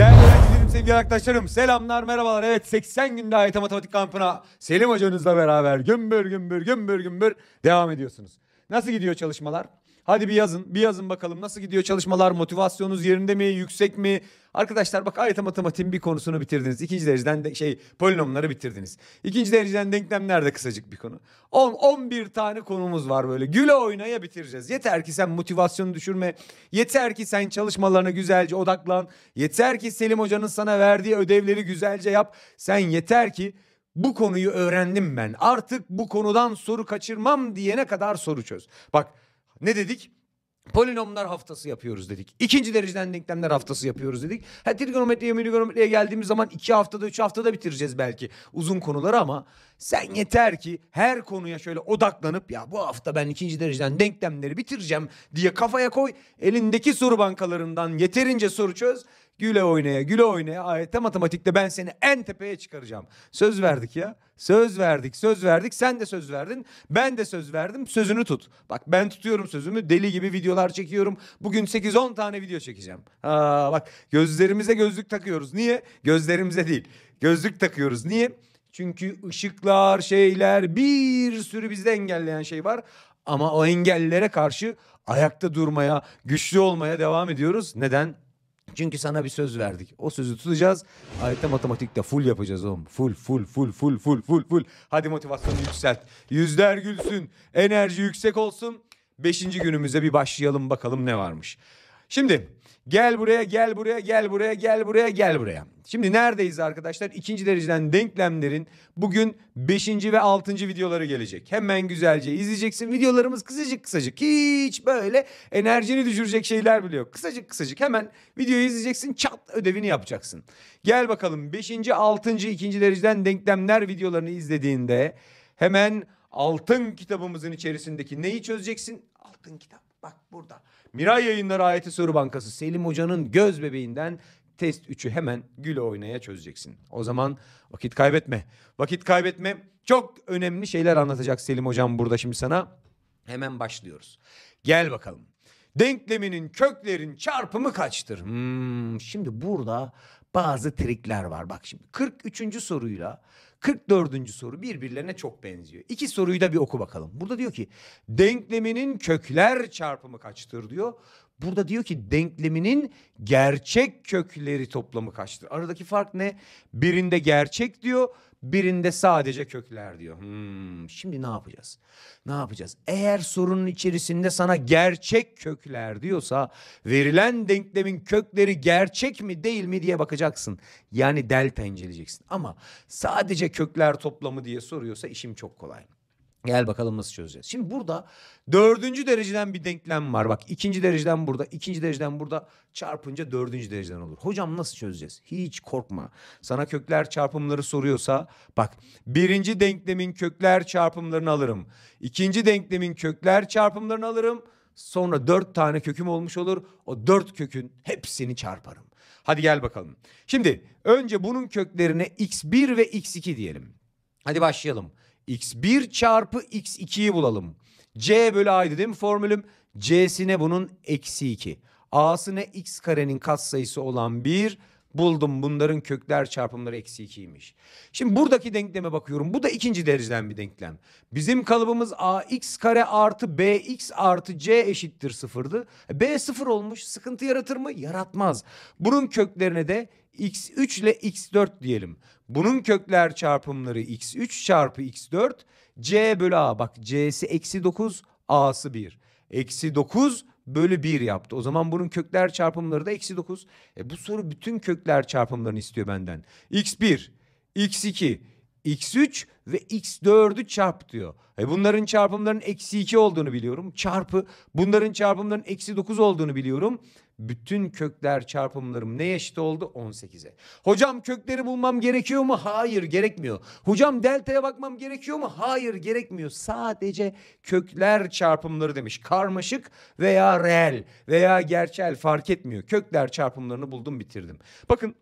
Değerli öğrencilerim, sevgili arkadaşlarım, selamlar, merhabalar. Evet, 80 günde AYT Matematik Kampı'na Selim hocanızla beraber gümbür gümbür gümbür gümbür devam ediyorsunuz. Nasıl gidiyor çalışmalar? Hadi bir yazın. Bir yazın bakalım nasıl gidiyor çalışmalar? Motivasyonunuz yerinde mi? Yüksek mi? Arkadaşlar bak ayrıca matematiğin bir konusunu bitirdiniz. İkinci dereceden de, şey polinomları bitirdiniz. İkinci dereceden denklemler de kısacık bir konu. 10 11 tane konumuz var böyle. Güle oynaya bitireceğiz. Yeter ki sen motivasyonu düşürme. Yeter ki sen çalışmalarına güzelce odaklan. Yeter ki Selim hocanın sana verdiği ödevleri güzelce yap. Sen yeter ki bu konuyu öğrendim ben. Artık bu konudan soru kaçırmam diyene kadar soru çöz. Bak ne dedik? Polinomlar haftası yapıyoruz dedik. İkinci dereceden denklemler haftası yapıyoruz dedik. Ha, trigonometriye, trigonometriye geldiğimiz zaman iki haftada, üç haftada bitireceğiz belki uzun konuları ama sen yeter ki her konuya şöyle odaklanıp ya bu hafta ben ikinci dereceden denklemleri bitireceğim diye kafaya koy. Elindeki soru bankalarından yeterince soru çöz. Güle oynaya güle oynaya ayette matematikte ben seni en tepeye çıkaracağım. Söz verdik ya. Söz verdik söz verdik sen de söz verdin. Ben de söz verdim sözünü tut. Bak ben tutuyorum sözümü deli gibi videolar çekiyorum. Bugün 8-10 tane video çekeceğim. Aa, bak gözlerimize gözlük takıyoruz. Niye? Gözlerimize değil. Gözlük takıyoruz. Niye? Çünkü ışıklar, şeyler, bir sürü bizde engelleyen şey var. Ama o engellere karşı ayakta durmaya, güçlü olmaya devam ediyoruz. Neden? Çünkü sana bir söz verdik. O sözü tutacağız. Ayette matematikte full yapacağız oğlum. Full, full, full, full, full, full, full. Hadi motivasyonu yükselt. Yüzler gülsün. Enerji yüksek olsun. Beşinci günümüze bir başlayalım bakalım ne varmış. Şimdi Gel buraya, gel buraya, gel buraya, gel buraya, gel buraya. Şimdi neredeyiz arkadaşlar? İkinci dereceden denklemlerin bugün beşinci ve altıncı videoları gelecek. Hemen güzelce izleyeceksin. Videolarımız kısacık kısacık. Hiç böyle enerjini düşürecek şeyler biliyor. Kısacık kısacık hemen videoyu izleyeceksin. Çat ödevini yapacaksın. Gel bakalım beşinci, altıncı, ikinci dereceden denklemler videolarını izlediğinde hemen altın kitabımızın içerisindeki neyi çözeceksin? Altın kitap. Bak burada. Miray Yayınları Ayeti Soru Bankası Selim Hoca'nın göz bebeğinden test 3'ü hemen güle oynaya çözeceksin. O zaman vakit kaybetme. Vakit kaybetme. Çok önemli şeyler anlatacak Selim Hocam burada şimdi sana. Hemen başlıyoruz. Gel bakalım. Denkleminin köklerin çarpımı kaçtır? Hmm, şimdi burada bazı trikler var. Bak şimdi 43. soruyla 44. soru birbirlerine çok benziyor. İki soruyu da bir oku bakalım. Burada diyor ki denkleminin kökler çarpımı kaçtır diyor. Burada diyor ki denkleminin gerçek kökleri toplamı kaçtır? Aradaki fark ne? Birinde gerçek diyor, birinde sadece kökler diyor. Hmm, şimdi ne yapacağız? Ne yapacağız? Eğer sorunun içerisinde sana gerçek kökler diyorsa verilen denklemin kökleri gerçek mi değil mi diye bakacaksın. Yani delta inceleyeceksin. Ama sadece kökler toplamı diye soruyorsa işim çok kolay. Gel bakalım nasıl çözeceğiz. Şimdi burada dördüncü dereceden bir denklem var. Bak ikinci dereceden burada, ikinci dereceden burada çarpınca dördüncü dereceden olur. Hocam nasıl çözeceğiz? Hiç korkma. Sana kökler çarpımları soruyorsa bak birinci denklemin kökler çarpımlarını alırım. İkinci denklemin kökler çarpımlarını alırım. Sonra dört tane köküm olmuş olur. O dört kökün hepsini çarparım. Hadi gel bakalım. Şimdi önce bunun köklerine x1 ve x2 diyelim. Hadi başlayalım x1 çarpı x2'yi bulalım. c bölü a'ydı değil mi formülüm? c'sine bunun eksi 2. a'sına x karenin katsayısı olan 1 Buldum bunların kökler çarpımları eksi 2'ymiş. Şimdi buradaki denkleme bakıyorum. Bu da ikinci dereceden bir denklem. Bizim kalıbımız ax kare artı bx artı c eşittir sıfırdı. E, B sıfır olmuş. Sıkıntı yaratır mı? Yaratmaz. Bunun köklerine de x3 ile x4 diyelim. Bunun kökler çarpımları x3 çarpı x4 c bölü a. Bak c'si eksi 9 a'sı 1. Eksi 9 bölü 1 yaptı. O zaman bunun kökler çarpımları da eksi 9. E bu soru bütün kökler çarpımlarını istiyor benden. x1, x2, x3 ve x4'ü çarp diyor. E bunların çarpımlarının eksi 2 olduğunu biliyorum. Çarpı bunların çarpımlarının eksi 9 olduğunu biliyorum. Bütün kökler çarpımlarım ne eşit oldu? 18'e. Hocam kökleri bulmam gerekiyor mu? Hayır gerekmiyor. Hocam deltaya bakmam gerekiyor mu? Hayır gerekmiyor. Sadece kökler çarpımları demiş. Karmaşık veya reel veya gerçel fark etmiyor. Kökler çarpımlarını buldum bitirdim. Bakın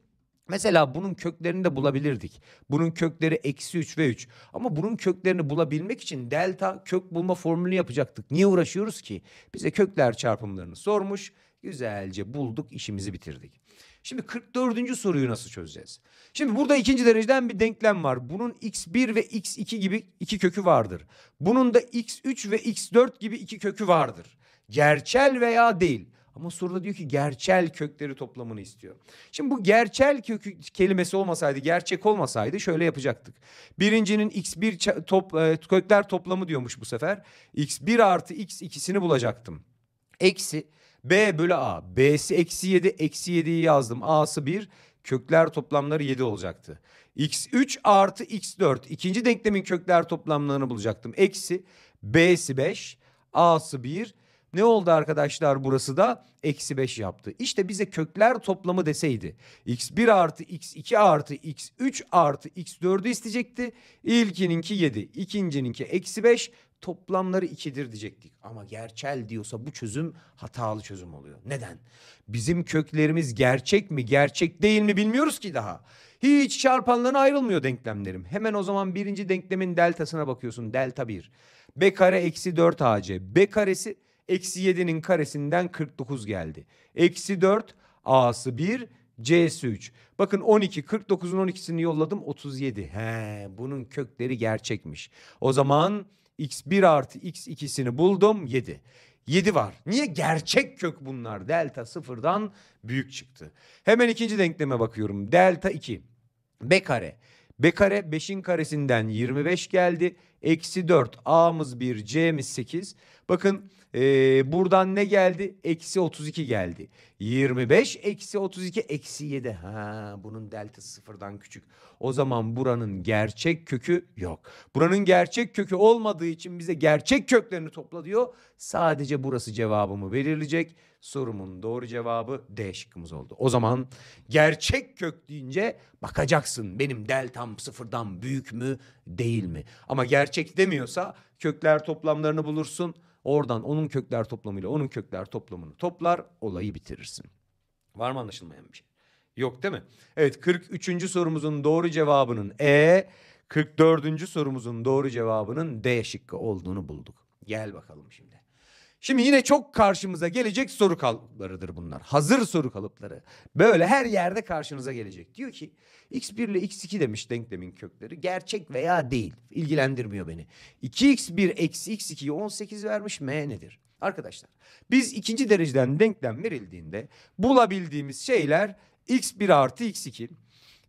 Mesela bunun köklerini de bulabilirdik. Bunun kökleri eksi 3 ve 3. Ama bunun köklerini bulabilmek için delta kök bulma formülü yapacaktık. Niye uğraşıyoruz ki? Bize kökler çarpımlarını sormuş. Güzelce bulduk işimizi bitirdik. Şimdi 44. soruyu nasıl çözeceğiz? Şimdi burada ikinci dereceden bir denklem var. Bunun x1 ve x2 gibi iki kökü vardır. Bunun da x3 ve x4 gibi iki kökü vardır. Gerçel veya değil. Ama soruda diyor ki gerçel kökleri toplamını istiyor. Şimdi bu gerçel kökü kelimesi olmasaydı, gerçek olmasaydı şöyle yapacaktık. Birincinin x1 top, e, kökler toplamı diyormuş bu sefer. x1 artı x ikisini bulacaktım. Eksi B bölü A. B'si eksi 7. Eksi 7'yi yazdım. A'sı 1. Kökler toplamları 7 olacaktı. X3 artı X4. ikinci denklemin kökler toplamlarını bulacaktım. Eksi B'si 5. A'sı 1. Ne oldu arkadaşlar burası da? Eksi 5 yaptı. İşte bize kökler toplamı deseydi. X1 artı X2 artı X3 artı X4'ü isteyecekti. İlkininki 7. ikincininki eksi 5 toplamları ikidir diyecektik. Ama gerçel diyorsa bu çözüm hatalı çözüm oluyor. Neden? Bizim köklerimiz gerçek mi gerçek değil mi bilmiyoruz ki daha. Hiç çarpanlarına ayrılmıyor denklemlerim. Hemen o zaman birinci denklemin deltasına bakıyorsun. Delta 1. B kare eksi 4 AC. B karesi eksi 7'nin karesinden 49 geldi. Eksi 4 A'sı 1 C'si 3. Bakın 12, 49'un 12'sini yolladım 37. He, bunun kökleri gerçekmiş. O zaman x1 artı x2'sini buldum 7. 7 var. Niye? Gerçek kök bunlar. Delta sıfırdan büyük çıktı. Hemen ikinci denkleme bakıyorum. Delta 2. B kare. B kare 5'in karesinden 25 geldi. Eksi 4. A'mız 1. C'miz 8. Bakın ee, buradan ne geldi? Eksi 32 geldi. 25 eksi 32 eksi 7. Ha, bunun delta sıfırdan küçük. O zaman buranın gerçek kökü yok. Buranın gerçek kökü olmadığı için bize gerçek köklerini topla diyor. Sadece burası cevabımı belirleyecek. Sorumun doğru cevabı D şıkkımız oldu. O zaman gerçek kök deyince bakacaksın benim deltam sıfırdan büyük mü değil mi? Ama gerçek demiyorsa kökler toplamlarını bulursun Oradan onun kökler toplamıyla onun kökler toplamını toplar olayı bitirirsin. Var mı anlaşılmayan bir şey? Yok değil mi? Evet 43. sorumuzun doğru cevabının E, 44. sorumuzun doğru cevabının D şıkkı olduğunu bulduk. Gel bakalım şimdi. Şimdi yine çok karşımıza gelecek soru kalıplarıdır bunlar. Hazır soru kalıpları. Böyle her yerde karşınıza gelecek. Diyor ki x1 ile x2 demiş denklemin kökleri. Gerçek veya değil. İlgilendirmiyor beni. 2x1 eksi x2'yi 18 vermiş. M nedir? Arkadaşlar biz ikinci dereceden denklem verildiğinde bulabildiğimiz şeyler x1 artı x2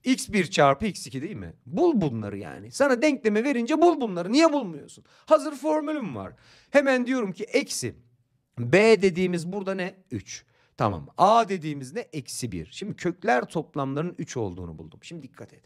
x1 çarpı x2 değil mi? Bul bunları yani. Sana denkleme verince bul bunları. Niye bulmuyorsun? Hazır formülüm var. Hemen diyorum ki eksi b dediğimiz burada ne? 3. Tamam. A dediğimiz ne? Eksi 1. Şimdi kökler toplamlarının 3 olduğunu buldum. Şimdi dikkat et.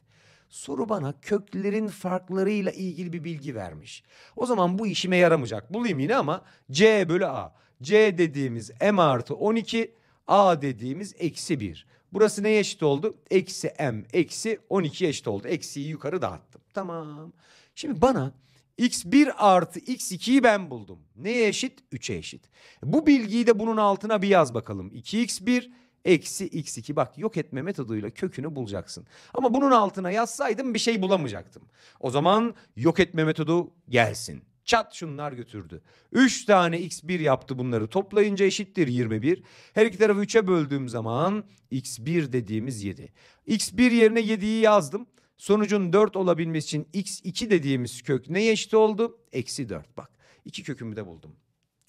Soru bana köklerin farklarıyla ilgili bir bilgi vermiş. O zaman bu işime yaramayacak. Bulayım yine ama C bölü A. C dediğimiz M artı 12. A dediğimiz eksi 1. Burası neye eşit oldu? Eksi m eksi 12 eşit oldu. Eksiyi yukarı dağıttım. Tamam. Şimdi bana x1 artı x2'yi ben buldum. Neye eşit? 3'e eşit. Bu bilgiyi de bunun altına bir yaz bakalım. 2x1 eksi x2 bak yok etme metoduyla kökünü bulacaksın. Ama bunun altına yazsaydım bir şey bulamayacaktım. O zaman yok etme metodu gelsin. Çat şunlar götürdü. 3 tane x1 yaptı bunları toplayınca eşittir 21. Her iki tarafı 3'e böldüğüm zaman x1 dediğimiz 7. x1 yerine 7'yi yazdım. Sonucun 4 olabilmesi için x2 dediğimiz kök neye eşit oldu? Eksi 4 bak. 2 kökümü de buldum.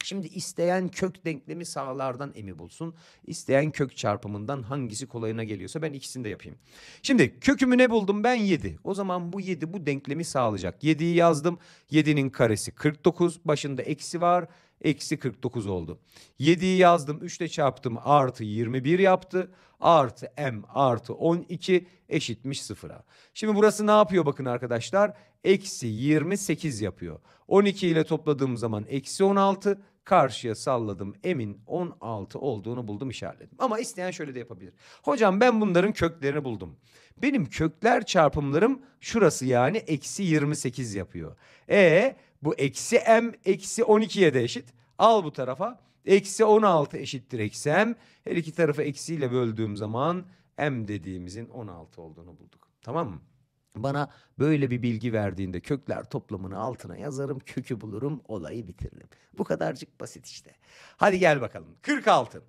Şimdi isteyen kök denklemi sağlardan emi bulsun. İsteyen kök çarpımından hangisi kolayına geliyorsa ben ikisini de yapayım. Şimdi kökümü ne buldum? Ben 7. O zaman bu 7 bu denklemi sağlayacak. 7'yi yazdım. 7'nin karesi 49. Başında eksi var. Eksi 49 oldu. 7'yi yazdım. 3 ile çarptım. Artı 21 yaptı. Artı m artı 12 eşitmiş sıfıra. Şimdi burası ne yapıyor bakın arkadaşlar? Eksi 28 yapıyor. 12 ile topladığım zaman eksi 16 karşıya salladım. Emin 16 olduğunu buldum işaretledim. Ama isteyen şöyle de yapabilir. Hocam ben bunların köklerini buldum. Benim kökler çarpımlarım şurası yani eksi 28 yapıyor. E bu eksi m eksi 12'ye de eşit. Al bu tarafa. Eksi 16 eşittir eksi m. Her iki tarafı eksiyle böldüğüm zaman m dediğimizin 16 olduğunu bulduk. Tamam mı? Bana böyle bir bilgi verdiğinde kökler toplamını altına yazarım, kökü bulurum, olayı bitiririm. Bu kadarcık basit işte. Hadi gel bakalım. 46.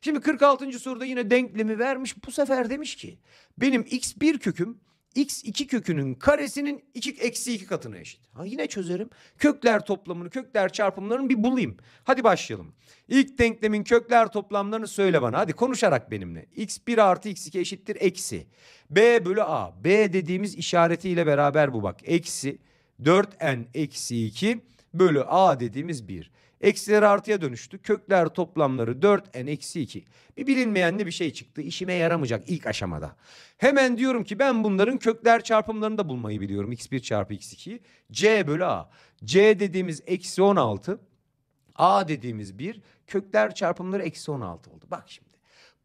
Şimdi 46. soruda yine denklemi vermiş. Bu sefer demiş ki benim x1 köküm x2 kökünün karesinin 2 eksi 2 katına eşit. Ha, yine çözerim. Kökler toplamını, kökler çarpımlarını bir bulayım. Hadi başlayalım. İlk denklemin kökler toplamlarını söyle bana. Hadi konuşarak benimle. x1 artı x2 eşittir eksi. b bölü a. b dediğimiz işaretiyle beraber bu bak. Eksi 4n eksi 2 bölü a dediğimiz 1. Eksiler artıya dönüştü. Kökler toplamları 4n eksi 2. Bir bilinmeyenli bir şey çıktı. İşime yaramayacak ilk aşamada. Hemen diyorum ki ben bunların kökler çarpımlarını da bulmayı biliyorum. x1 çarpı x2. c bölü a. c dediğimiz eksi 16. a dediğimiz 1. Kökler çarpımları eksi 16 oldu. Bak şimdi.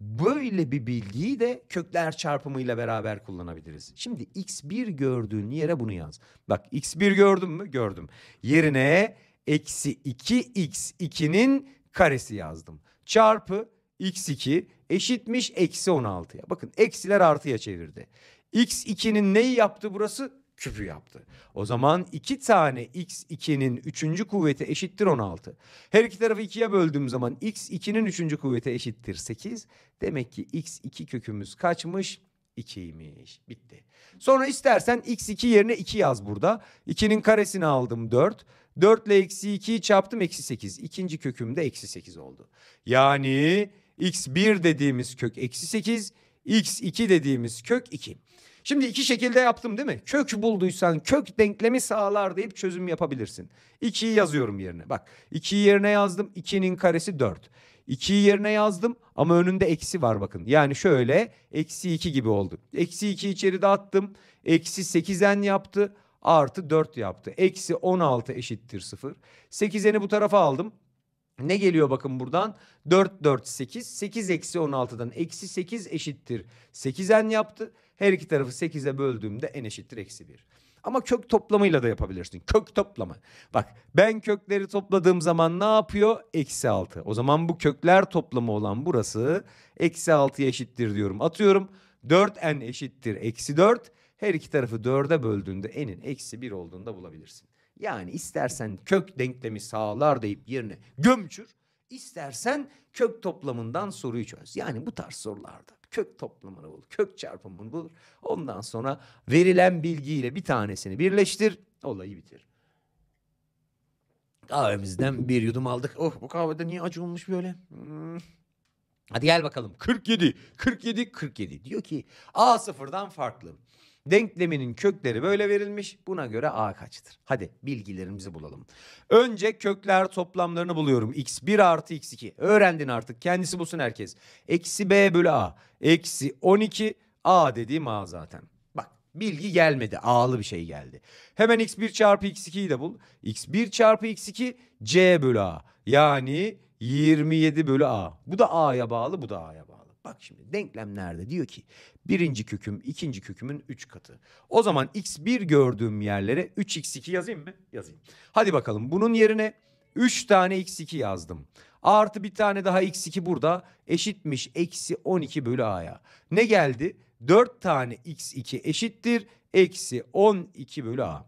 Böyle bir bilgiyi de kökler çarpımıyla beraber kullanabiliriz. Şimdi x1 gördüğün yere bunu yaz. Bak x1 gördüm mü? Gördüm. Yerine eksi 2x2'nin karesi yazdım. Çarpı x2 eşitmiş eksi 16'ya. Bakın eksiler artıya çevirdi. x2'nin neyi yaptı burası? küpü yaptı. O zaman 2 tane x2'nin 3. kuvveti eşittir 16. Her iki tarafı 2'ye böldüğüm zaman x2'nin 3. kuvveti eşittir 8. Demek ki x2 kökümüz kaçmış? 2'ymiş. Bitti. Sonra istersen x2 yerine 2 yaz burada. 2'nin karesini aldım 4. 4 ile eksi 2'yi çarptım eksi 8. İkinci köküm de eksi 8 oldu. Yani x1 dediğimiz kök eksi 8, x2 dediğimiz kök 2. Şimdi iki şekilde yaptım değil mi? Kök bulduysan kök denklemi sağlar deyip çözüm yapabilirsin. 2'yi yazıyorum yerine. Bak 2'yi yerine yazdım. 2'nin karesi 4. 2'yi yerine yazdım ama önünde eksi var bakın. Yani şöyle eksi 2 gibi oldu. Eksi 2 içeri de attım Eksi 8'en yaptı artı 4 yaptı. Eksi 16 eşittir 0. 8'eni bu tarafa aldım. Ne geliyor bakın buradan? 4, 4, 8. 8 eksi 16'dan eksi 8 eşittir n yaptı. Her iki tarafı 8'e böldüğümde n eşittir eksi 1. Ama kök toplamıyla da yapabilirsin. Kök toplamı. Bak ben kökleri topladığım zaman ne yapıyor? Eksi 6. O zaman bu kökler toplamı olan burası eksi 6'ya eşittir diyorum. Atıyorum. 4n eşittir eksi 4. Her iki tarafı dörde böldüğünde enin eksi bir olduğunu da bulabilirsin. Yani istersen kök denklemi sağlar deyip yerine gömçür. İstersen kök toplamından soruyu çöz. Yani bu tarz sorularda kök toplamını bul, kök çarpımını bul. Ondan sonra verilen bilgiyle bir tanesini birleştir, olayı bitir. Kahvemizden bir yudum aldık. Oh bu kahvede niye acı olmuş böyle? Hmm. Hadi gel bakalım. 47, 47, 47. Diyor ki A sıfırdan farklı. Denkleminin kökleri böyle verilmiş. Buna göre a kaçtır? Hadi bilgilerimizi bulalım. Önce kökler toplamlarını buluyorum. x1 artı x2. Öğrendin artık. Kendisi bulsun herkes. Eksi b bölü a. Eksi 12 a dediğim a zaten. Bak, Bilgi gelmedi. Ağlı bir şey geldi. Hemen x1 çarpı x2'yi de bul. x1 çarpı x2 c bölü a. Yani 27 bölü a. Bu da a'ya bağlı bu da a'ya bağlı. Bak şimdi denklem nerede diyor ki birinci köküm ikinci kökümün 3 katı. O zaman x1 gördüğüm yerlere 3x2 yazayım mı? Yazayım. Hadi bakalım bunun yerine 3 tane x2 yazdım. Artı bir tane daha x2 burada eşitmiş eksi 12 bölü a'ya. Ne geldi? 4 tane x2 eşittir eksi 12 bölü a.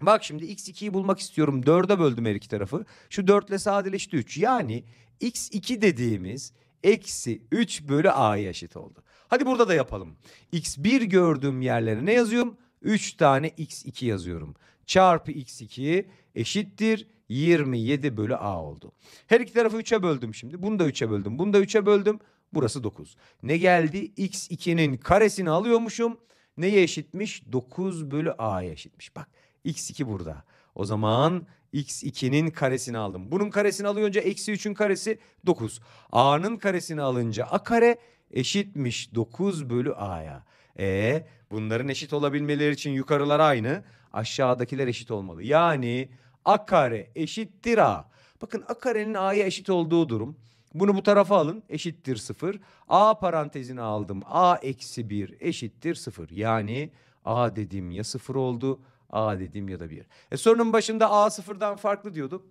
Bak şimdi x2'yi bulmak istiyorum. 4'e böldüm her iki tarafı. Şu 4 ile sadeleşti 3. Yani x2 dediğimiz eksi 3 bölü a'ya eşit oldu. Hadi burada da yapalım. x1 gördüğüm yerlere ne yazıyorum? 3 tane x2 yazıyorum. Çarpı x2 eşittir 27 bölü a oldu. Her iki tarafı 3'e böldüm şimdi. Bunu da 3'e böldüm. Bunu da 3'e böldüm. Burası 9. Ne geldi? x2'nin karesini alıyormuşum. Neye eşitmiş? 9 bölü a'ya eşitmiş. Bak x2 burada. O zaman x2'nin karesini aldım. Bunun karesini alınca eksi 3'ün karesi 9. a'nın karesini alınca a kare eşitmiş 9 bölü a'ya. E bunların eşit olabilmeleri için yukarılar aynı aşağıdakiler eşit olmalı. Yani a kare eşittir a. Bakın a karenin a'ya eşit olduğu durum. Bunu bu tarafa alın eşittir 0. A parantezini aldım. A eksi 1 eşittir 0. Yani A dediğim ya 0 oldu A dediğim ya da 1. E sorunun başında A sıfırdan farklı diyorduk.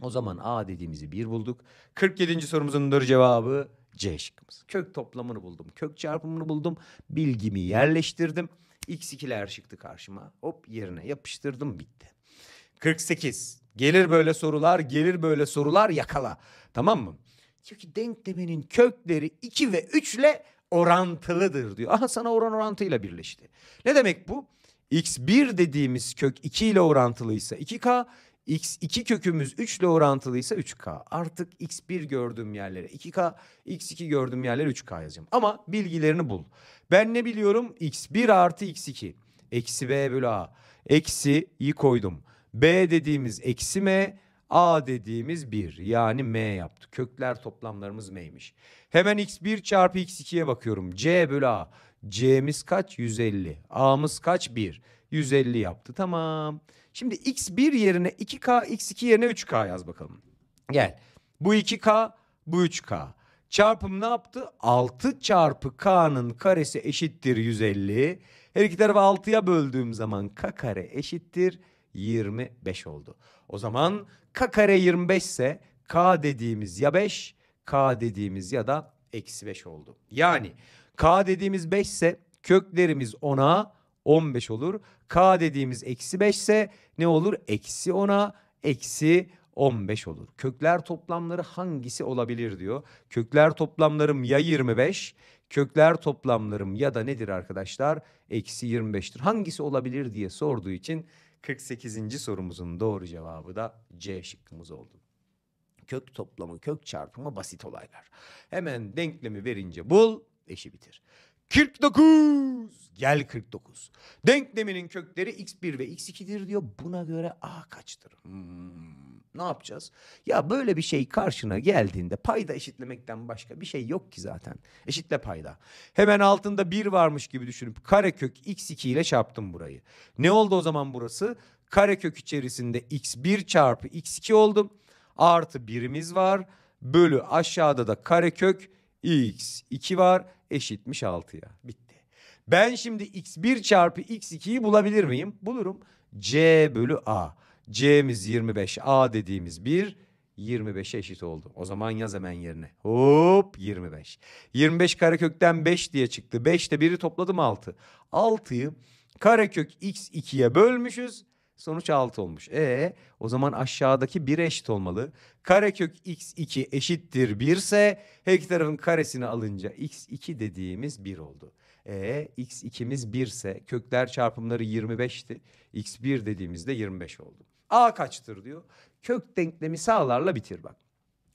O zaman A dediğimizi 1 bulduk. 47. sorumuzun doğru cevabı C şıkkımız. Kök toplamını buldum. Kök çarpımını buldum. Bilgimi yerleştirdim. X2'ler çıktı karşıma. Hop yerine yapıştırdım bitti. 48. Gelir böyle sorular, gelir böyle sorular yakala. Tamam mı? Çünkü ki denklemenin kökleri 2 ve 3 ile orantılıdır diyor. Aha sana oran orantıyla birleşti. Ne demek bu? x1 dediğimiz kök 2 ile orantılıysa 2k, x2 kökümüz 3 ile orantılıysa 3k. Artık x1 gördüğüm yerlere 2k, x2 gördüğüm yerlere 3k yazacağım. Ama bilgilerini bul. Ben ne biliyorum? x1 artı x2. Eksi b bölü a. eksi Eksi'yi koydum. b dediğimiz eksi m, a dediğimiz 1. Yani m yaptı. Kökler toplamlarımız m'ymiş. Hemen x1 çarpı x2'ye bakıyorum. c bölü a. C'miz kaç? 150. A'mız kaç? 1. 150 yaptı. Tamam. Şimdi x1 yerine 2K, x2 yerine 3K yaz bakalım. Gel. Bu 2K, bu 3K. Çarpım ne yaptı? 6 çarpı K'nın karesi eşittir 150. Her iki tarafı 6'ya böldüğüm zaman K kare eşittir 25 oldu. O zaman K kare 25 ise K dediğimiz ya 5, K dediğimiz ya da eksi 5 oldu. Yani K dediğimiz 5 ise köklerimiz 10'a 15 olur. K dediğimiz eksi 5 ise ne olur? Eksi 10'a eksi 15 olur. Kökler toplamları hangisi olabilir diyor. Kökler toplamlarım ya 25, kökler toplamlarım ya da nedir arkadaşlar? Eksi 25'tir. Hangisi olabilir diye sorduğu için 48. sorumuzun doğru cevabı da C şıkkımız oldu. Kök toplamı, kök çarpımı basit olaylar. Hemen denklemi verince bul, eşi bitir. 49 gel 49. Denkleminin kökleri x1 ve x2'dir diyor. Buna göre a kaçtır? Hmm, ne yapacağız? Ya böyle bir şey karşına geldiğinde payda eşitlemekten başka bir şey yok ki zaten. Eşitle payda. Hemen altında 1 varmış gibi düşünüp karekök x2 ile çarptım burayı. Ne oldu o zaman burası? Karekök içerisinde x1 çarpı x2 oldum. Artı birimiz var. Bölü aşağıda da karekök x2 var eşitmiş 6'ya. Bitti. Ben şimdi x1 çarpı x2'yi bulabilir miyim? Bulurum. c bölü a. c'miz 25, a dediğimiz 1. 25'e eşit oldu. O zaman yaz hemen yerine. Hop 25. 25 karekökten 5 diye çıktı. 5'te 1'i topladım 6. 6'yı karekök x2'ye bölmüşüz. Sonuç 6 olmuş. E o zaman aşağıdaki 1 eşit olmalı. Karekök x2 eşittir 1 ise her iki tarafın karesini alınca x2 dediğimiz 1 oldu. E x2'miz 1 ise kökler çarpımları 25'ti. x1 dediğimizde 25 oldu. A kaçtır diyor. Kök denklemi sağlarla bitir bak.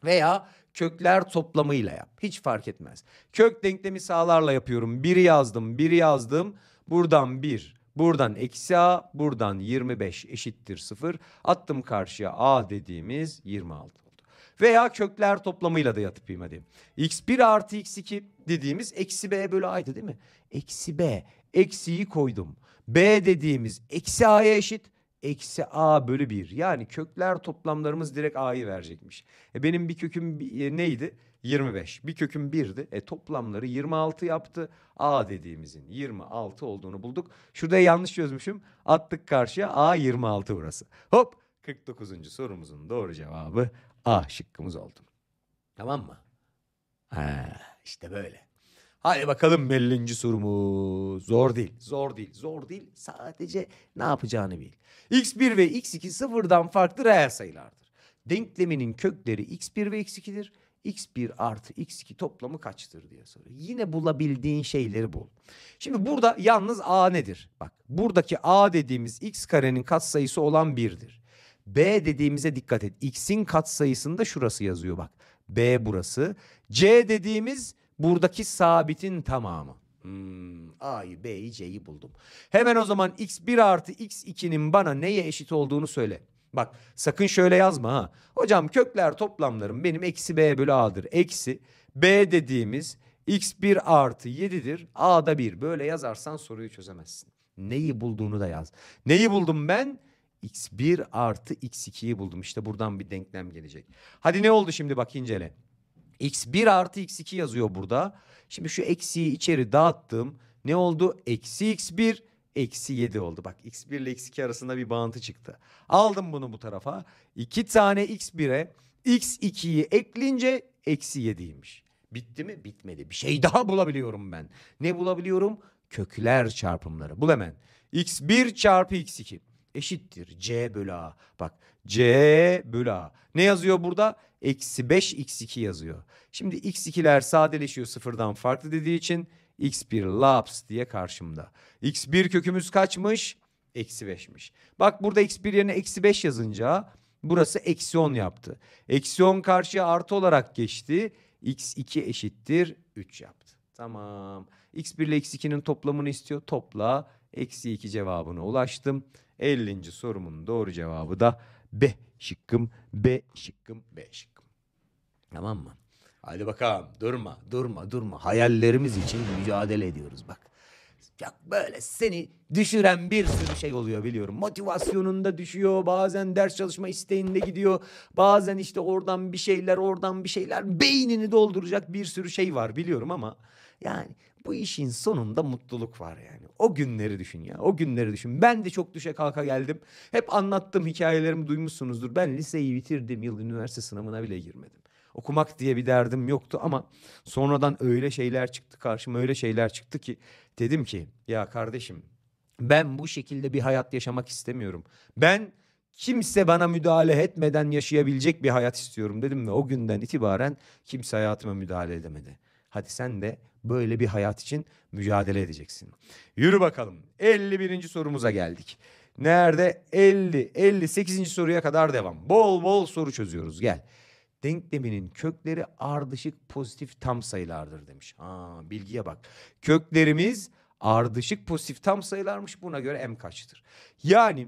Veya kökler toplamıyla yap. Hiç fark etmez. Kök denklemi sağlarla yapıyorum. Biri yazdım, biri yazdım. Buradan bir, Buradan eksi a, buradan 25 eşittir 0. Attım karşıya a dediğimiz 26 oldu. Veya kökler toplamıyla da yatıp hadi. x1 artı x2 dediğimiz eksi b bölü a'ydı değil mi? Eksi b, eksiyi koydum. b dediğimiz eksi a'ya eşit eksi a bölü 1. Yani kökler toplamlarımız direkt a'yı verecekmiş. E benim bir köküm e, neydi? 25. Bir kökün 1'di. E toplamları 26 yaptı. A dediğimizin 26 olduğunu bulduk. Şurada yanlış çözmüşüm. Attık karşıya A 26 burası. Hop 49. sorumuzun doğru cevabı A şıkkımız oldu. Tamam mı? Ha, işte böyle. Hadi bakalım 50. sorumuz. Zor değil, zor değil, zor değil. Sadece ne yapacağını bil. X1 ve X2 sıfırdan farklı reel sayılardır. Denkleminin kökleri X1 ve X2'dir x1 artı x2 toplamı kaçtır diye soruyor. Yine bulabildiğin şeyleri bul. Şimdi burada yalnız a nedir? Bak buradaki a dediğimiz x karenin katsayısı olan 1'dir. B dediğimize dikkat et. X'in katsayısında şurası yazıyor bak. B burası. C dediğimiz buradaki sabitin tamamı. Hmm, A'yı, B'yi, C'yi buldum. Hemen o zaman X1 artı X2'nin bana neye eşit olduğunu söyle. Bak sakın şöyle yazma ha. Hocam kökler toplamlarım benim eksi b bölü a'dır. Eksi b dediğimiz x1 artı 7'dir. a da 1. Böyle yazarsan soruyu çözemezsin. Neyi bulduğunu da yaz. Neyi buldum ben? x1 artı x2'yi buldum. İşte buradan bir denklem gelecek. Hadi ne oldu şimdi bak incele. x1 artı x2 yazıyor burada. Şimdi şu eksiyi içeri dağıttım. Ne oldu? Eksi x1 eksi 7 oldu. Bak x1 ile x2 arasında bir bağıntı çıktı. Aldım bunu bu tarafa. 2 tane x1'e x2'yi ekleyince eksi 7'ymiş. Bitti mi? Bitmedi. Bir şey daha bulabiliyorum ben. Ne bulabiliyorum? Kökler çarpımları. Bul hemen. x1 çarpı x2 eşittir c bölü a. Bak c bölü a. Ne yazıyor burada? Eksi 5 x2 yazıyor. Şimdi x2'ler sadeleşiyor sıfırdan farklı dediği için x1 laps diye karşımda. x1 kökümüz kaçmış? Eksi 5'miş. Bak burada x1 yerine eksi 5 yazınca burası eksi 10 yaptı. Eksi 10 karşıya artı olarak geçti. x2 eşittir 3 yaptı. Tamam. x1 ile x2'nin toplamını istiyor. Topla. Eksi 2 cevabına ulaştım. 50. sorumun doğru cevabı da B şıkkım, B şıkkım, B şıkkım. Tamam mı? Hadi bakalım durma durma durma. Hayallerimiz için mücadele ediyoruz bak. Ya böyle seni düşüren bir sürü şey oluyor biliyorum. Motivasyonunda düşüyor, bazen ders çalışma isteğinde gidiyor. Bazen işte oradan bir şeyler, oradan bir şeyler. Beynini dolduracak bir sürü şey var biliyorum ama yani bu işin sonunda mutluluk var yani. O günleri düşün ya. O günleri düşün. Ben de çok düşe kalka geldim. Hep anlattığım hikayelerimi duymuşsunuzdur. Ben liseyi bitirdim yıl üniversite sınavına bile girmedim okumak diye bir derdim yoktu ama sonradan öyle şeyler çıktı karşıma öyle şeyler çıktı ki dedim ki ya kardeşim ben bu şekilde bir hayat yaşamak istemiyorum. Ben kimse bana müdahale etmeden yaşayabilecek bir hayat istiyorum dedim ve o günden itibaren kimse hayatıma müdahale edemedi. Hadi sen de böyle bir hayat için mücadele edeceksin. Yürü bakalım. 51. sorumuza geldik. Nerede? 50, 58. soruya kadar devam. Bol bol soru çözüyoruz. Gel denkleminin kökleri ardışık pozitif tam sayılardır demiş. Ha bilgiye bak. Köklerimiz ardışık pozitif tam sayılarmış. Buna göre m kaçtır? Yani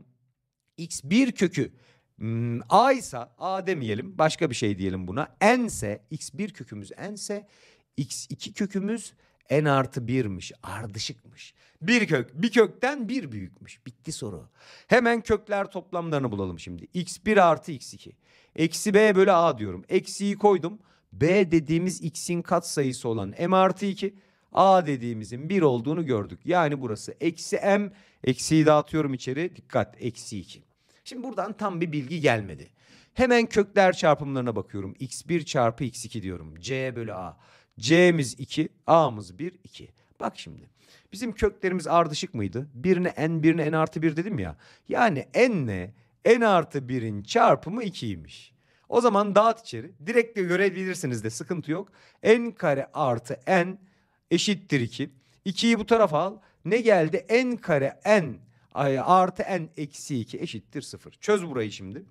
x bir kökü hmm, a ise a demeyelim başka bir şey diyelim buna. n ise x bir kökümüz n ise x iki kökümüz en artı birmiş, ardışıkmış. Bir kök, bir kökten bir büyükmüş. Bitti soru. Hemen kökler toplamlarını bulalım şimdi. x1 artı x2. Eksi b bölü a diyorum. Eksiyi koydum. b dediğimiz x'in katsayısı olan m artı 2. a dediğimizin 1 olduğunu gördük. Yani burası eksi m. Eksiyi dağıtıyorum içeri. Dikkat eksi 2. Şimdi buradan tam bir bilgi gelmedi. Hemen kökler çarpımlarına bakıyorum. x1 çarpı x2 diyorum. c bölü a. C'miz 2, A'mız 1, 2. Bak şimdi. Bizim köklerimiz ardışık mıydı? Birine n, birine n artı 1 dedim ya. Yani n ne, n artı 1'in çarpımı 2'ymiş. O zaman dağıt içeri. Direkt de görebilirsiniz de sıkıntı yok. n kare artı n eşittir 2. 2'yi bu tarafa al. Ne geldi? n kare n artı n eksi 2 eşittir 0. Çöz burayı şimdi.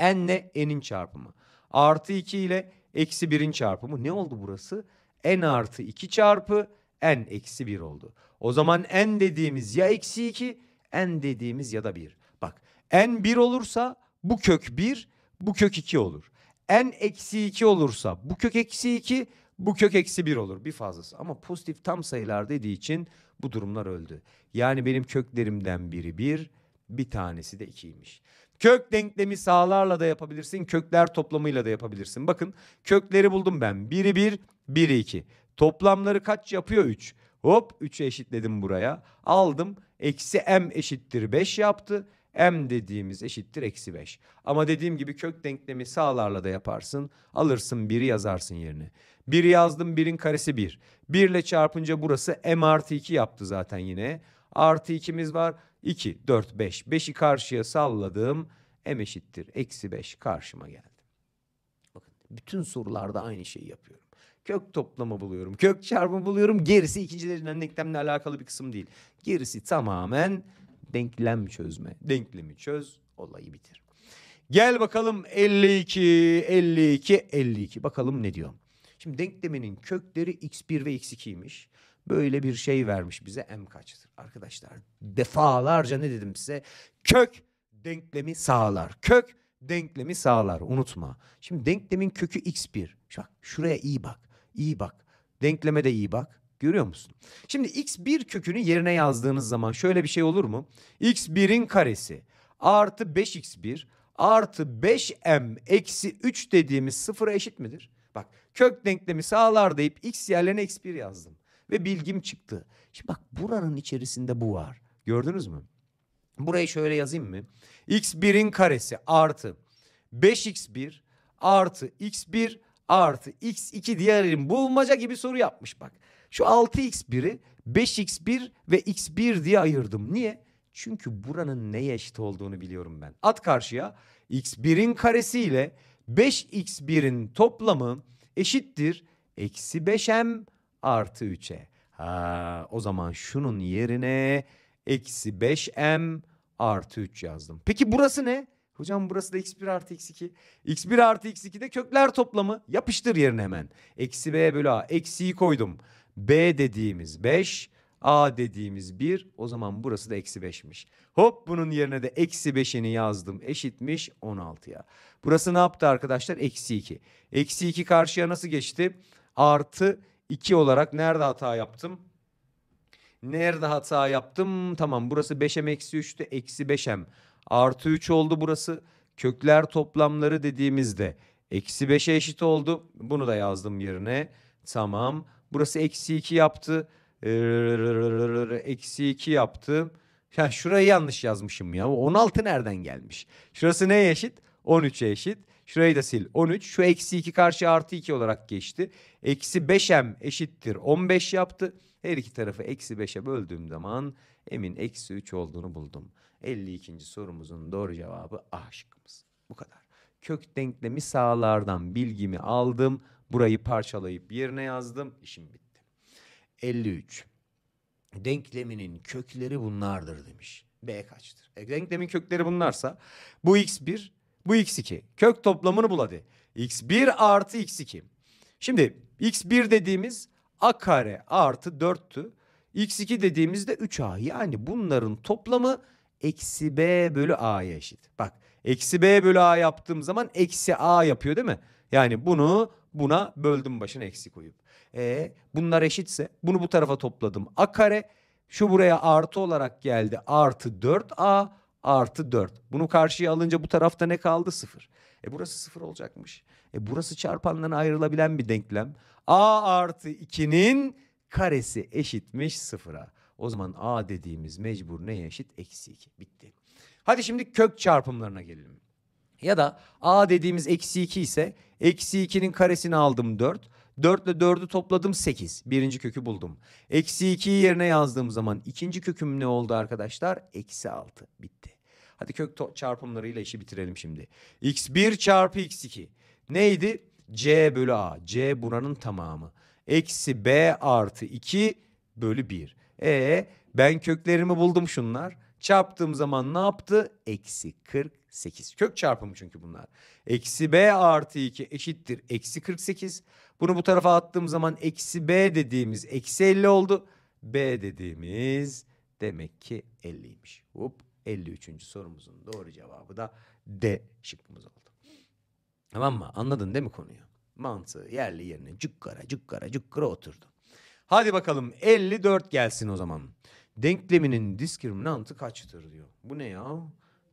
n ne, n'in çarpımı. Artı 2 ile eksi 1'in çarpımı ne oldu burası? n artı 2 çarpı n eksi 1 oldu. O zaman n dediğimiz ya eksi 2 n dediğimiz ya da 1. Bak n 1 olursa bu kök 1 bu kök 2 olur. n eksi 2 olursa bu kök eksi 2 bu kök eksi 1 olur bir fazlası. Ama pozitif tam sayılar dediği için bu durumlar öldü. Yani benim köklerimden biri 1 bir tanesi de 2'ymiş. Kök denklemi sağlarla da yapabilirsin. Kökler toplamıyla da yapabilirsin. Bakın kökleri buldum ben. Biri 1, bir 2. Toplamları kaç yapıyor? 3. Hop 3'ü eşitledim buraya. Aldım. Eksi m eşittir 5 yaptı. m dediğimiz eşittir eksi 5. Ama dediğim gibi kök denklemi sağlarla da yaparsın. Alırsın 1'i yazarsın yerine. 1'i yazdım 1'in karesi 1. 1 ile çarpınca burası m artı 2 yaptı zaten yine. Artı 2'miz var. 2, 4, 5. 5'i karşıya salladım. M eşittir. Eksi 5 karşıma geldi. Bakın bütün sorularda aynı şeyi yapıyorum. Kök toplama buluyorum. Kök çarpımı buluyorum. Gerisi ikinci dereceden denklemle alakalı bir kısım değil. Gerisi tamamen denklem çözme. Denklemi çöz, olayı bitir. Gel bakalım 52, 52, 52. Bakalım ne diyor. Şimdi denkleminin kökleri x1 ve x2'ymiş böyle bir şey vermiş bize M kaçtır. Arkadaşlar defalarca ne dedim size? Kök denklemi sağlar. Kök denklemi sağlar unutma. Şimdi denklemin kökü x1. bak şuraya iyi bak. İyi bak. Denkleme de iyi bak. Görüyor musun? Şimdi x1 kökünü yerine yazdığınız zaman şöyle bir şey olur mu? x1'in karesi artı 5x1 artı 5m eksi 3 dediğimiz sıfıra eşit midir? Bak kök denklemi sağlar deyip x yerlerine x1 yazdım ve bilgim çıktı. Şimdi bak buranın içerisinde bu var. Gördünüz mü? Burayı şöyle yazayım mı? x1'in karesi artı 5x1 artı x1 artı x2 diğer yerin bulmaca gibi soru yapmış bak. Şu 6x1'i 5x1 ve x1 diye ayırdım. Niye? Çünkü buranın neye eşit olduğunu biliyorum ben. At karşıya x1'in karesi ile 5x1'in toplamı eşittir. Eksi 5m artı 3'e. Ha, o zaman şunun yerine eksi 5m artı 3 yazdım. Peki burası ne? Hocam burası da x1 artı x2. x1 artı x2 de kökler toplamı. Yapıştır yerine hemen. Eksi b bölü a. Eksiyi koydum. b dediğimiz 5. A dediğimiz 1 o zaman burası da eksi 5'miş. Hop bunun yerine de eksi 5'ini yazdım eşitmiş 16'ya. Burası ne yaptı arkadaşlar? Eksi 2. Eksi 2 karşıya nasıl geçti? Artı 2 olarak nerede hata yaptım? Nerede hata yaptım? Tamam burası 5m eksi 3'tü. Eksi 5m. Artı 3 oldu burası. Kökler toplamları dediğimizde eksi 5'e eşit oldu. Bunu da yazdım yerine. Tamam. Burası eksi 2 yaptı. Ee, eksi 2 yaptı. Ya şurayı yanlış yazmışım ya. 16 nereden gelmiş? Şurası neye eşit? 13'e eşit. Şurayı da sil. 13. Şu eksi 2 karşı artı 2 olarak geçti. Eksi 5m eşittir 15 yaptı. Her iki tarafı eksi 5'e böldüğüm zaman emin eksi 3 olduğunu buldum. 52. sorumuzun doğru cevabı A şıkkımız. Bu kadar. Kök denklemi sağlardan bilgimi aldım. Burayı parçalayıp yerine yazdım. İşim bitti. 53. Denkleminin kökleri bunlardır demiş. B kaçtır? E, denklemin kökleri bunlarsa bu x1, bu x2. Kök toplamını bul hadi. x1 artı x2. Şimdi x1 dediğimiz a kare artı 4'tü. x2 dediğimiz de 3a. Yani bunların toplamı eksi b bölü a'ya eşit. Bak eksi b bölü a yaptığım zaman eksi a yapıyor değil mi? Yani bunu buna böldüm başına eksi koyup. E, bunlar eşitse bunu bu tarafa topladım. A kare şu buraya artı olarak geldi. Artı 4a artı 4. Bunu karşıya alınca bu tarafta ne kaldı? 0. E burası 0 olacakmış. E burası çarpandan ayrılabilen bir denklem. A artı 2'nin karesi eşitmiş 0'a. O zaman A dediğimiz mecbur neye eşit? Eksi 2. Bitti. Hadi şimdi kök çarpımlarına gelelim. Ya da A dediğimiz eksi 2 ise eksi 2'nin karesini aldım 4. 4 ile 4'ü topladım 8. Birinci kökü buldum. Eksi 2'yi yerine yazdığım zaman ikinci köküm ne oldu arkadaşlar? Eksi 6 bitti. Hadi kök çarpımlarıyla işi bitirelim şimdi. x1 çarpı x2 neydi? c bölü a. c buranın tamamı. Eksi b artı 2 bölü 1. E ben köklerimi buldum şunlar. Çarptığım zaman ne yaptı? Eksi 48. Kök çarpımı çünkü bunlar. Eksi b artı 2 eşittir. Eksi 48. Bunu bu tarafa attığım zaman eksi B dediğimiz eksi 50 oldu. B dediğimiz demek ki 50'ymiş. Hop 53. sorumuzun doğru cevabı da D şıkkımız oldu. Tamam mı? Anladın değil mi konuyu? Mantığı yerli yerine cıkkara cıkkara cıkkara oturdu. Hadi bakalım 54 gelsin o zaman. Denkleminin diskriminantı kaçtır diyor. Bu ne ya?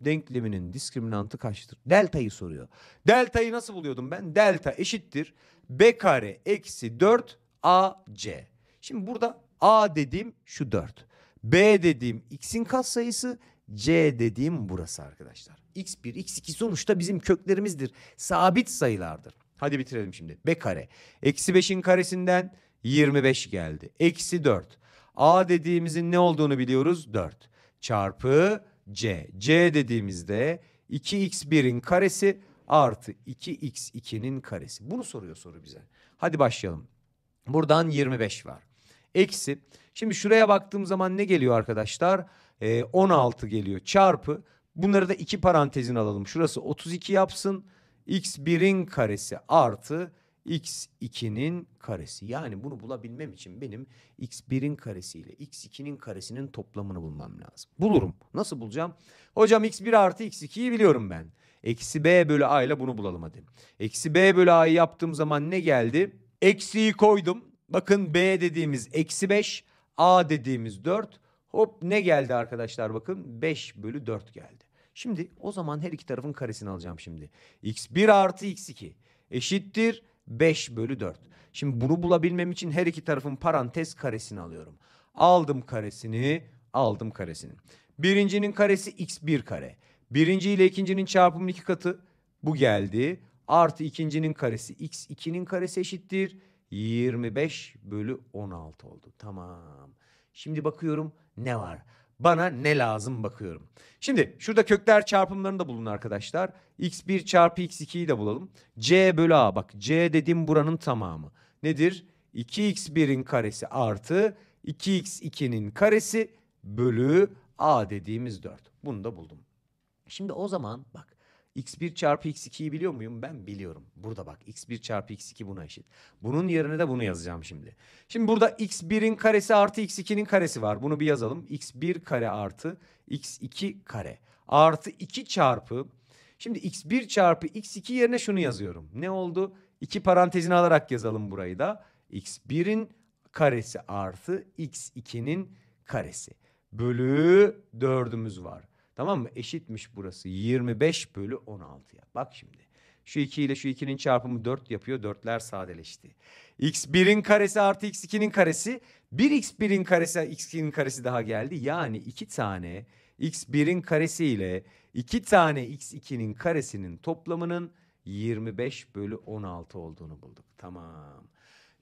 Denkleminin diskriminantı kaçtır? Delta'yı soruyor. Delta'yı nasıl buluyordum ben? Delta eşittir. B kare eksi 4 AC. Şimdi burada A dediğim şu 4. B dediğim x'in katsayısı, C dediğim burası arkadaşlar. X1, X2 sonuçta bizim köklerimizdir. Sabit sayılardır. Hadi bitirelim şimdi. B kare. Eksi 5'in karesinden 25 geldi. Eksi 4. A dediğimizin ne olduğunu biliyoruz. 4. Çarpı C. C dediğimizde 2x1'in karesi artı 2x2'nin karesi. Bunu soruyor soru bize. Hadi başlayalım. Buradan 25 var. Eksi. Şimdi şuraya baktığım zaman ne geliyor arkadaşlar? Ee, 16 geliyor çarpı. Bunları da iki parantezin alalım. Şurası 32 yapsın. x1'in karesi artı x2'nin karesi. Yani bunu bulabilmem için benim x1'in karesiyle x2'nin karesinin toplamını bulmam lazım. Bulurum. Nasıl bulacağım? Hocam x1 artı x2'yi biliyorum ben. Eksi b bölü a ile bunu bulalım hadi. Eksi b bölü a'yı yaptığım zaman ne geldi? Eksiyi koydum. Bakın b dediğimiz eksi 5, a dediğimiz 4. Hop ne geldi arkadaşlar bakın 5 bölü 4 geldi. Şimdi o zaman her iki tarafın karesini alacağım şimdi. x1 artı x2 eşittir 5 bölü 4. Şimdi bunu bulabilmem için her iki tarafın parantez karesini alıyorum. Aldım karesini, aldım karesini. Birincinin karesi x1 kare. Birinci ile ikincinin çarpımının iki katı bu geldi. Artı ikincinin karesi x 2'nin karesi eşittir. 25 bölü 16 oldu. Tamam. Şimdi bakıyorum ne var? Bana ne lazım bakıyorum. Şimdi şurada kökler çarpımlarını da bulun arkadaşlar. x1 çarpı x2'yi de bulalım. c bölü a bak c dedim buranın tamamı. Nedir? 2x1'in karesi artı 2x2'nin karesi bölü a dediğimiz 4. Bunu da buldum. Şimdi o zaman bak x1 çarpı x2'yi biliyor muyum? Ben biliyorum. Burada bak x1 çarpı x2 buna eşit. Bunun yerine de bunu yazacağım şimdi. Şimdi burada x1'in karesi artı x2'nin karesi var. Bunu bir yazalım. x1 kare artı x2 kare. Artı 2 çarpı. Şimdi x1 çarpı x2 yerine şunu yazıyorum. Ne oldu? İki parantezini alarak yazalım burayı da. x1'in karesi artı x2'nin karesi. Bölü 4'ümüz var. Tamam mı? Eşitmiş burası. 25 bölü 16'ya. Bak şimdi. Şu 2 ile şu 2'nin çarpımı 4 yapıyor. 4'ler sadeleşti. x1'in karesi artı x2'nin karesi. 1x1'in karesi x2'nin karesi daha geldi. Yani 2 tane x1'in karesi ile 2 tane x2'nin karesinin toplamının 25 bölü 16 olduğunu bulduk. Tamam.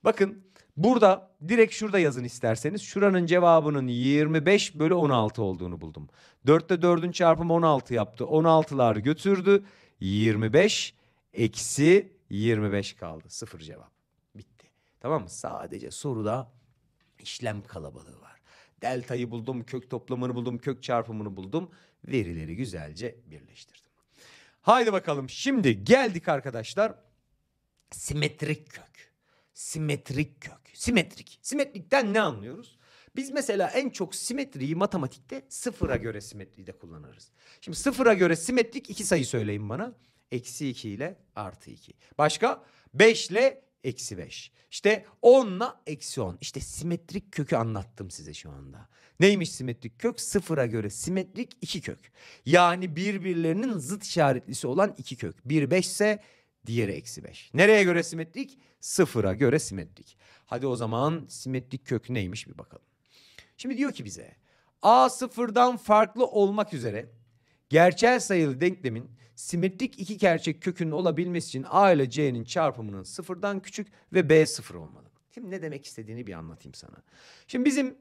Bakın burada direkt şurada yazın isterseniz. Şuranın cevabının 25 bölü 16 olduğunu buldum. 4 4'te 4'ün çarpımı 16 yaptı. 16'lar götürdü. 25 eksi 25 kaldı. Sıfır cevap. Bitti. Tamam mı? Sadece soruda işlem kalabalığı var. Deltayı buldum, kök toplamını buldum, kök çarpımını buldum. Verileri güzelce birleştirdim. Haydi bakalım şimdi geldik arkadaşlar. Simetrik kök simetrik kök. Simetrik. Simetrikten ne anlıyoruz? Biz mesela en çok simetriyi matematikte sıfıra göre simetride kullanırız. Şimdi sıfıra göre simetrik iki sayı söyleyin bana. Eksi 2 ile artı 2. Başka 5 ile eksi 5. İşte 10 ile eksi 10. İşte simetrik kökü anlattım size şu anda. Neymiş simetrik kök? Sıfıra göre simetrik iki kök. Yani birbirlerinin zıt işaretlisi olan iki kök. 1 5 ise Diğeri eksi 5. Nereye göre simetrik? Sıfıra göre simetrik. Hadi o zaman simetrik kökü neymiş bir bakalım. Şimdi diyor ki bize A sıfırdan farklı olmak üzere gerçel sayılı denklemin simetrik iki gerçek kökünün olabilmesi için A ile C'nin çarpımının sıfırdan küçük ve B sıfır olmalı. Şimdi ne demek istediğini bir anlatayım sana. Şimdi bizim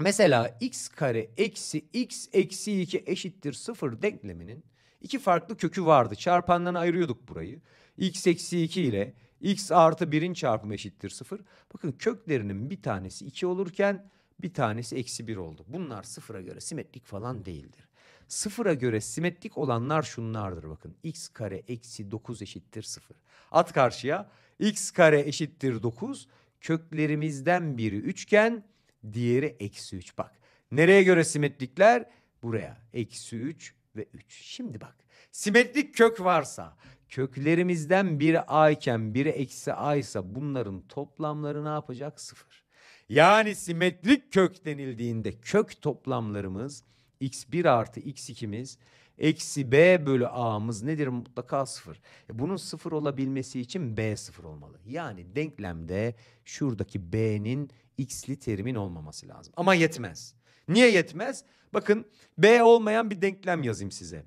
mesela x kare eksi x eksi 2 eşittir sıfır denkleminin iki farklı kökü vardı. Çarpandan ayırıyorduk burayı. x eksi 2 ile x artı 1'in çarpımı eşittir 0. Bakın köklerinin bir tanesi 2 olurken bir tanesi eksi 1 oldu. Bunlar sıfıra göre simetrik falan değildir. Sıfıra göre simetrik olanlar şunlardır bakın. x kare eksi 9 eşittir 0. At karşıya x kare eşittir 9. Köklerimizden biri üçgen diğeri eksi 3. Bak nereye göre simetrikler? Buraya eksi 3 ve 3. Şimdi bak simetrik kök varsa köklerimizden biri a iken biri eksi a ise bunların toplamları ne yapacak? Sıfır. Yani simetrik kök denildiğinde kök toplamlarımız x1 artı x2'miz eksi b bölü a'mız nedir? Mutlaka sıfır. E, bunun sıfır olabilmesi için b sıfır olmalı. Yani denklemde şuradaki b'nin x'li terimin olmaması lazım. Ama yetmez. Niye yetmez? Bakın B olmayan bir denklem yazayım size.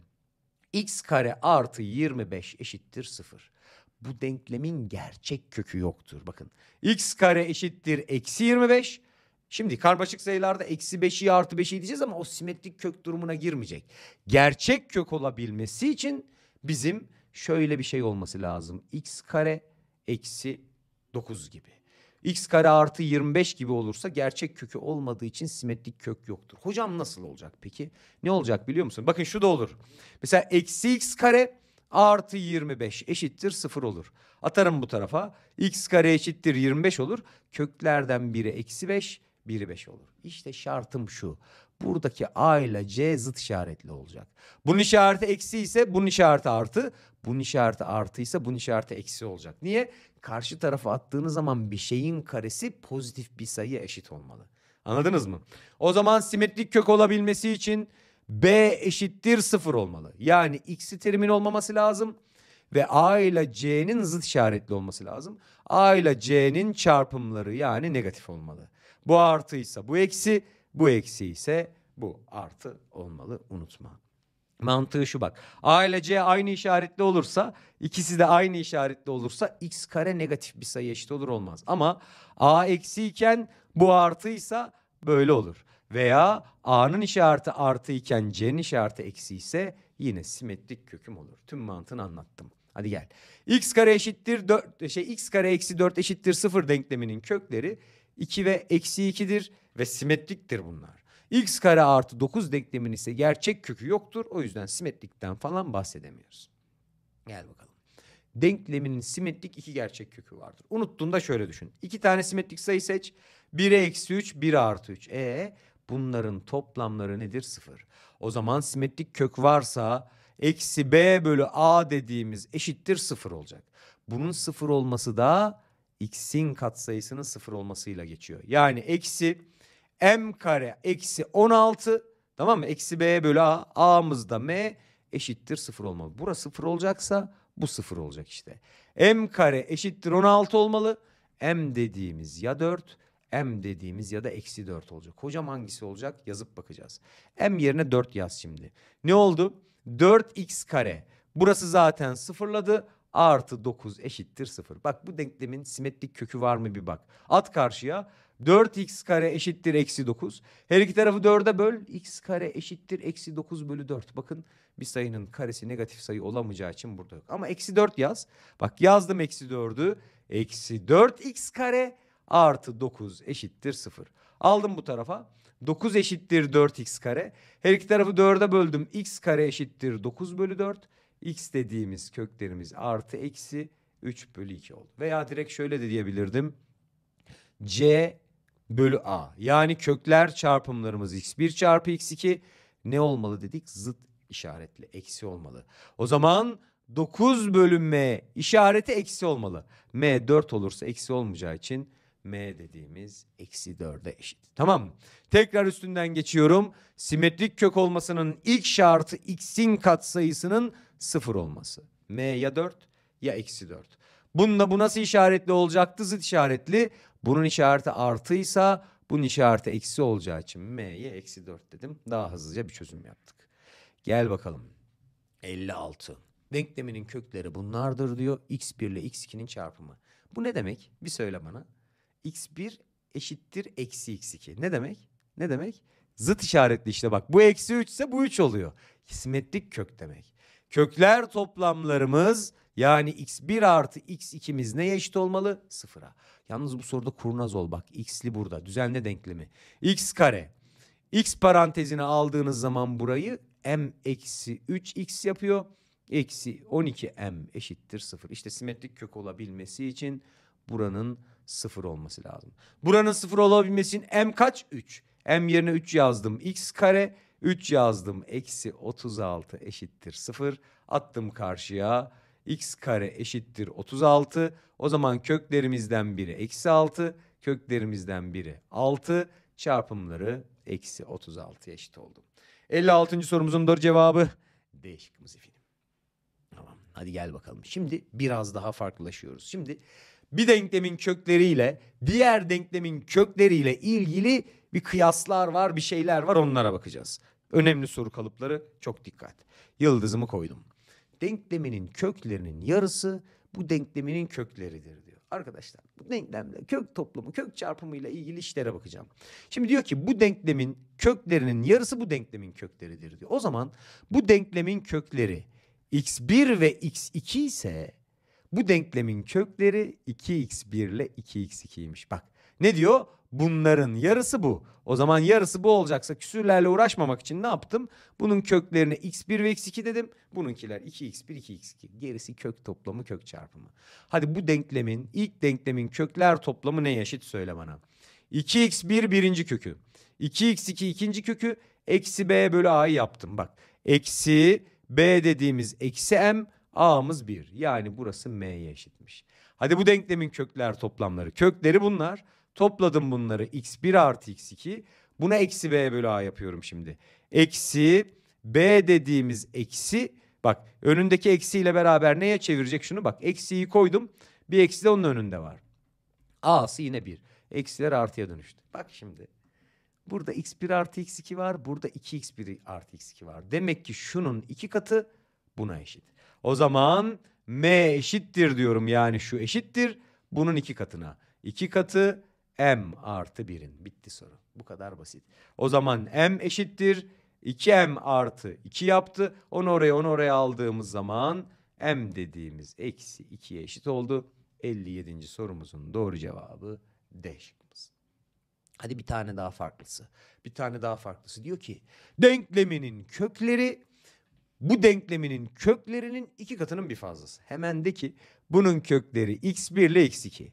X kare artı 25 eşittir 0. Bu denklemin gerçek kökü yoktur. Bakın x kare eşittir eksi 25. Şimdi karmaşık sayılarda eksi 5'i artı 5'i diyeceğiz ama o simetrik kök durumuna girmeyecek. Gerçek kök olabilmesi için bizim şöyle bir şey olması lazım. x kare eksi 9 gibi x kare artı 25 gibi olursa gerçek kökü olmadığı için simetrik kök yoktur. Hocam nasıl olacak peki? Ne olacak biliyor musun? Bakın şu da olur. Mesela eksi x kare artı 25 eşittir 0 olur. Atarım bu tarafa. x kare eşittir 25 olur. Köklerden biri eksi 5, biri 5 olur. İşte şartım şu. Buradaki A ile C zıt işaretli olacak. Bunun işareti eksi ise bunun işareti artı. Bunun işareti artı ise bunun işareti eksi olacak. Niye? Karşı tarafa attığınız zaman bir şeyin karesi pozitif bir sayı eşit olmalı. Anladınız mı? O zaman simetrik kök olabilmesi için B eşittir sıfır olmalı. Yani x'i terimin olmaması lazım ve A ile C'nin zıt işaretli olması lazım. A ile C'nin çarpımları yani negatif olmalı. Bu artıysa bu eksi bu eksi ise bu artı olmalı unutma. Mantığı şu bak. A ile C aynı işaretli olursa ikisi de aynı işaretli olursa x kare negatif bir sayı eşit olur olmaz. Ama A eksi iken bu artıysa böyle olur. Veya A'nın işareti artı iken C'nin işareti eksi ise yine simetrik köküm olur. Tüm mantığını anlattım. Hadi gel. x kare eşittir 4 şey x kare eksi 4 eşittir 0 denkleminin kökleri 2 ve eksi 2'dir ve simetriktir bunlar. x kare artı 9 denklemin ise gerçek kökü yoktur. O yüzden simetrikten falan bahsedemiyoruz. Gel bakalım. Denkleminin simetrik iki gerçek kökü vardır. Unuttuğunda şöyle düşün. İki tane simetrik sayı seç. 1'e eksi 3, 1'e artı 3. E bunların toplamları nedir? Sıfır. O zaman simetrik kök varsa eksi b bölü a dediğimiz eşittir sıfır olacak. Bunun sıfır olması da x'in katsayısının sıfır olmasıyla geçiyor. Yani eksi m kare eksi 16 tamam mı? Eksi b bölü a. a'mızda m eşittir sıfır olmalı. Burası sıfır olacaksa bu sıfır olacak işte. m kare eşittir 16 olmalı. m dediğimiz ya 4 m dediğimiz ya da eksi 4 olacak. Hocam hangisi olacak? Yazıp bakacağız. m yerine 4 yaz şimdi. Ne oldu? 4x kare. Burası zaten sıfırladı. artı 9 eşittir 0. Bak bu denklemin simetrik kökü var mı bir bak. At karşıya 4x kare eşittir eksi 9. Her iki tarafı 4'e böl. x kare eşittir eksi 9 bölü 4. Bakın bir sayının karesi negatif sayı olamayacağı için burada yok. Ama eksi 4 yaz. Bak yazdım eksi 4'ü. Eksi 4x kare artı 9 eşittir 0. Aldım bu tarafa. 9 eşittir 4x kare. Her iki tarafı 4'e böldüm. x kare eşittir 9 bölü 4. x dediğimiz köklerimiz artı eksi 3 bölü 2 oldu. Veya direkt şöyle de diyebilirdim. c bölü a. Yani kökler çarpımlarımız x1 çarpı x2 ne olmalı dedik? Zıt işaretli eksi olmalı. O zaman 9 bölü m işareti eksi olmalı. m 4 olursa eksi olmayacağı için m dediğimiz eksi 4'e eşit. Tamam Tekrar üstünden geçiyorum. Simetrik kök olmasının ilk şartı x'in katsayısının 0 olması. m ya 4 ya eksi 4. Bununla bu nasıl işaretli olacaktı? Zıt işaretli. Bunun işareti artıysa bunun işareti eksi olacağı için M'ye eksi 4 dedim. Daha hızlıca bir çözüm yaptık. Gel bakalım. 56. Denkleminin kökleri bunlardır diyor. X1 ile X2'nin çarpımı. Bu ne demek? Bir söyle bana. X1 eşittir eksi X2. Ne demek? Ne demek? Zıt işaretli işte bak. Bu eksi 3 ise bu 3 oluyor. Simetrik kök demek. Kökler toplamlarımız yani x1 artı x2'miz neye eşit olmalı? Sıfıra. Yalnız bu soruda kurnaz ol bak. x'li burada. Düzenle denklemi. x kare. x parantezine aldığınız zaman burayı m eksi 3x yapıyor. Eksi 12m eşittir sıfır. İşte simetrik kök olabilmesi için buranın sıfır olması lazım. Buranın sıfır olabilmesi için m kaç? 3. M yerine 3 yazdım. X kare 3 yazdım. Eksi 36 eşittir 0. Attım karşıya x kare eşittir 36. O zaman köklerimizden biri eksi 6, köklerimizden biri 6 çarpımları eksi 36 eşit oldu. 56. sorumuzun doğru cevabı D şıkkımız efendim. Tamam hadi gel bakalım. Şimdi biraz daha farklılaşıyoruz. Şimdi bir denklemin kökleriyle diğer denklemin kökleriyle ilgili bir kıyaslar var bir şeyler var onlara bakacağız. Önemli soru kalıpları çok dikkat. Yıldızımı koydum denkleminin köklerinin yarısı bu denkleminin kökleridir diyor. Arkadaşlar bu denklemde kök toplumu kök çarpımıyla ilgili işlere bakacağım. Şimdi diyor ki bu denklemin köklerinin yarısı bu denklemin kökleridir diyor. O zaman bu denklemin kökleri x1 ve x2 ise bu denklemin kökleri 2x1 ile 2x2'ymiş. Bak ne diyor? Bunların yarısı bu. O zaman yarısı bu olacaksa küsürlerle uğraşmamak için ne yaptım? Bunun köklerine x1 ve x2 dedim. Bununkiler 2x1, 2x2. Gerisi kök toplamı, kök çarpımı. Hadi bu denklemin, ilk denklemin kökler toplamı ne eşit söyle bana. 2x1 birinci kökü. 2x2 ikinci kökü. Eksi b bölü a'yı yaptım bak. Eksi b dediğimiz eksi m, a'mız 1. Yani burası m'ye eşitmiş. Hadi bu denklemin kökler toplamları. Kökleri bunlar. Topladım bunları x1 artı x2. Buna eksi b bölü a yapıyorum şimdi. Eksi b dediğimiz eksi bak önündeki eksiyle beraber neye çevirecek şunu bak. Eksiyi koydum bir eksi de onun önünde var. A'sı yine 1. Eksiler artıya dönüştü. Bak şimdi burada x1 artı x2 var burada 2x1 artı x2 var. Demek ki şunun iki katı buna eşit. O zaman m eşittir diyorum yani şu eşittir bunun iki katına. İki katı m artı 1'in. Bitti soru. Bu kadar basit. O zaman m eşittir 2m artı 2 yaptı. Onu oraya onu oraya aldığımız zaman m dediğimiz eksi 2'ye eşit oldu. 57. sorumuzun doğru cevabı D şıkkımız. Hadi bir tane daha farklısı. Bir tane daha farklısı diyor ki denkleminin kökleri bu denkleminin köklerinin iki katının bir fazlası. Hemen de ki bunun kökleri x1 ile x2.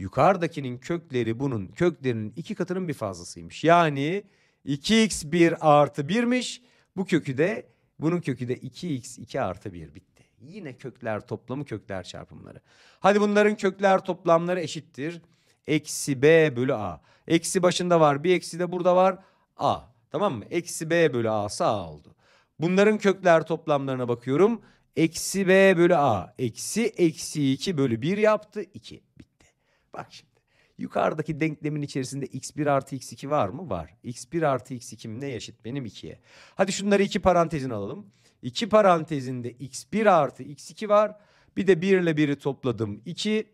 Yukarıdakinin kökleri bunun köklerinin iki katının bir fazlasıymış. Yani 2x1 artı 1'miş. Bu kökü de bunun kökü de 2x2 artı 1 bitti. Yine kökler toplamı kökler çarpımları. Hadi bunların kökler toplamları eşittir. Eksi b bölü a. Eksi başında var bir eksi de burada var a. Tamam mı? Eksi b bölü a'sı a oldu. Bunların kökler toplamlarına bakıyorum. Eksi b bölü a. Eksi eksi 2 bölü 1 yaptı 2. Bitti. Bak şimdi. Yukarıdaki denklemin içerisinde x1 artı x2 var mı? Var. x1 artı x2 ne eşit? Benim 2'ye. Hadi şunları iki parantezin alalım. İki parantezinde x1 artı x2 var. Bir de 1 ile 1'i topladım 2.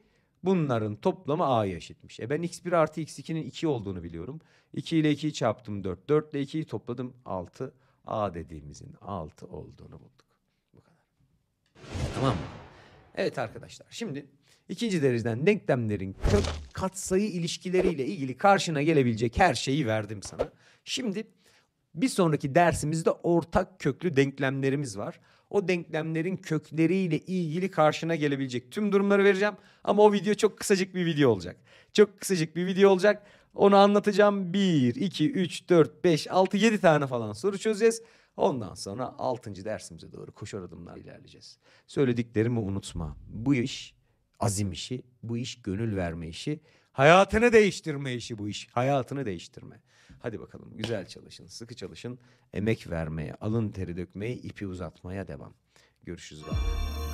Bunların toplamı a'ya eşitmiş. E ben x1 artı x2'nin 2 olduğunu biliyorum. 2 ile 2'yi çarptım 4. 4 ile 2'yi topladım 6. A dediğimizin 6 olduğunu bulduk. Bu kadar. Tamam mı? Evet arkadaşlar şimdi İkinci dereceden denklemlerin kök katsayı ilişkileriyle ilgili karşına gelebilecek her şeyi verdim sana. Şimdi bir sonraki dersimizde ortak köklü denklemlerimiz var. O denklemlerin kökleriyle ilgili karşına gelebilecek tüm durumları vereceğim. Ama o video çok kısacık bir video olacak. Çok kısacık bir video olacak. Onu anlatacağım. 1, 2, 3, 4, 5, 6, 7 tane falan soru çözeceğiz. Ondan sonra 6. dersimize doğru koşar adımlar ilerleyeceğiz. Söylediklerimi unutma. Bu iş azim işi, bu iş gönül verme işi, hayatını değiştirme işi bu iş. Hayatını değiştirme. Hadi bakalım güzel çalışın, sıkı çalışın, emek vermeye, alın teri dökmeye, ipi uzatmaya devam. Görüşürüz. Bak.